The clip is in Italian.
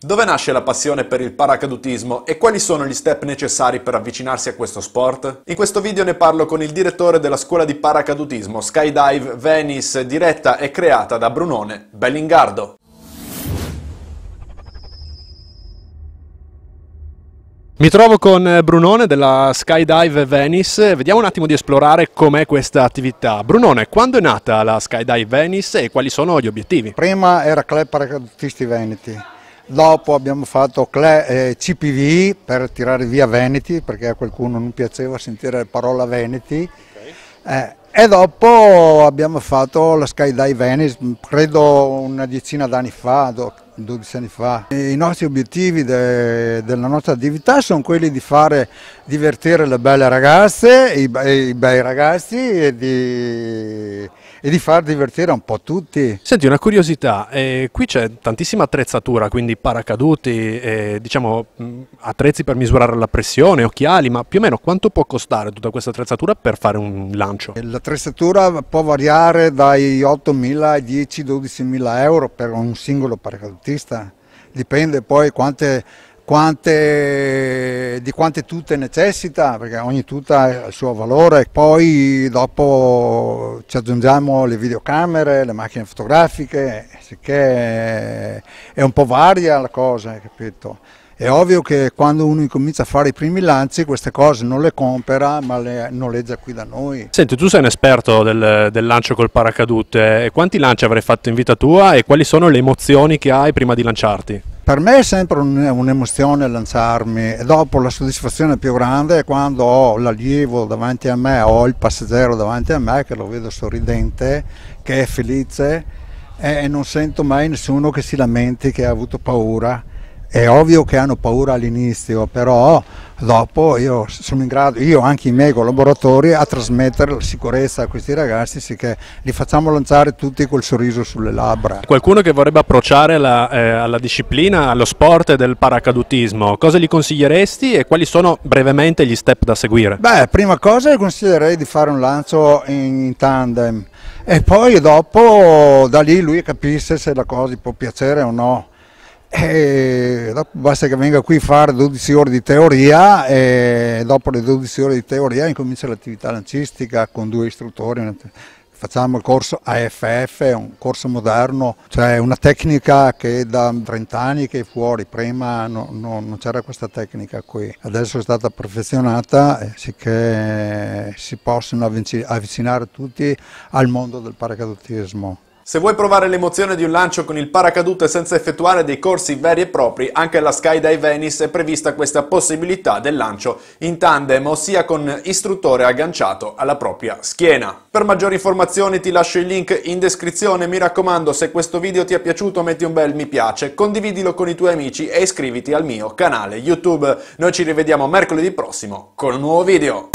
Dove nasce la passione per il paracadutismo e quali sono gli step necessari per avvicinarsi a questo sport? In questo video ne parlo con il direttore della scuola di paracadutismo Skydive Venice, diretta e creata da Brunone Bellingardo. Mi trovo con Brunone della Skydive Venice, vediamo un attimo di esplorare com'è questa attività. Brunone, quando è nata la Skydive Venice e quali sono gli obiettivi? Prima era Club Paracadutisti Veneti, Dopo abbiamo fatto CPV eh, per tirare via Veneti, perché a qualcuno non piaceva sentire la parola Veneti. Okay. Eh, e dopo abbiamo fatto la Skydive Venice, credo una decina d'anni fa, 12 anni fa. I nostri obiettivi de, della nostra attività sono quelli di fare divertire le belle ragazze, i, i bei ragazzi e di e di far divertire un po' tutti. Senti, una curiosità, eh, qui c'è tantissima attrezzatura, quindi paracaduti, eh, diciamo mm, attrezzi per misurare la pressione, occhiali, ma più o meno quanto può costare tutta questa attrezzatura per fare un lancio? L'attrezzatura può variare dai 8.000 ai 10-12.000 euro per un singolo paracadutista, dipende poi quante quante, di quante tute necessita, perché ogni tuta ha il suo valore. Poi dopo ci aggiungiamo le videocamere, le macchine fotografiche, sicché è un po' varia la cosa, capito? È ovvio che quando uno incomincia a fare i primi lanci queste cose non le compra ma le noleggia qui da noi. Senti, tu sei un esperto del, del lancio col paracadute, quanti lanci avrai fatto in vita tua e quali sono le emozioni che hai prima di lanciarti? per me è sempre un'emozione lanciarmi e dopo la soddisfazione più grande è quando ho l'allievo davanti a me, ho il passeggero davanti a me che lo vedo sorridente, che è felice eh, e non sento mai nessuno che si lamenti, che ha avuto paura. È ovvio che hanno paura all'inizio, però dopo io sono in grado, io anche i miei collaboratori, a trasmettere la sicurezza a questi ragazzi, sì che li facciamo lanciare tutti col sorriso sulle labbra. Qualcuno che vorrebbe approcciare la, eh, alla disciplina, allo sport del paracadutismo, cosa gli consiglieresti e quali sono brevemente gli step da seguire? Beh, prima cosa consiglierei di fare un lancio in, in tandem e poi dopo da lì lui capisce se la cosa gli può piacere o no. E eh, dopo basta che venga qui a fare 12 ore di teoria e dopo le 12 ore di teoria incomincia l'attività lancistica con due istruttori. Facciamo il corso AFF, un corso moderno, cioè una tecnica che da 30 anni che è fuori, prima no, no, non c'era questa tecnica qui, adesso è stata perfezionata eh, sì si possono avvicinare tutti al mondo del paracadutismo. Se vuoi provare l'emozione di un lancio con il paracadute senza effettuare dei corsi veri e propri, anche alla Skydive Venice è prevista questa possibilità del lancio in tandem, ossia con istruttore agganciato alla propria schiena. Per maggiori informazioni ti lascio il link in descrizione, mi raccomando se questo video ti è piaciuto metti un bel mi piace, condividilo con i tuoi amici e iscriviti al mio canale YouTube. Noi ci rivediamo mercoledì prossimo con un nuovo video.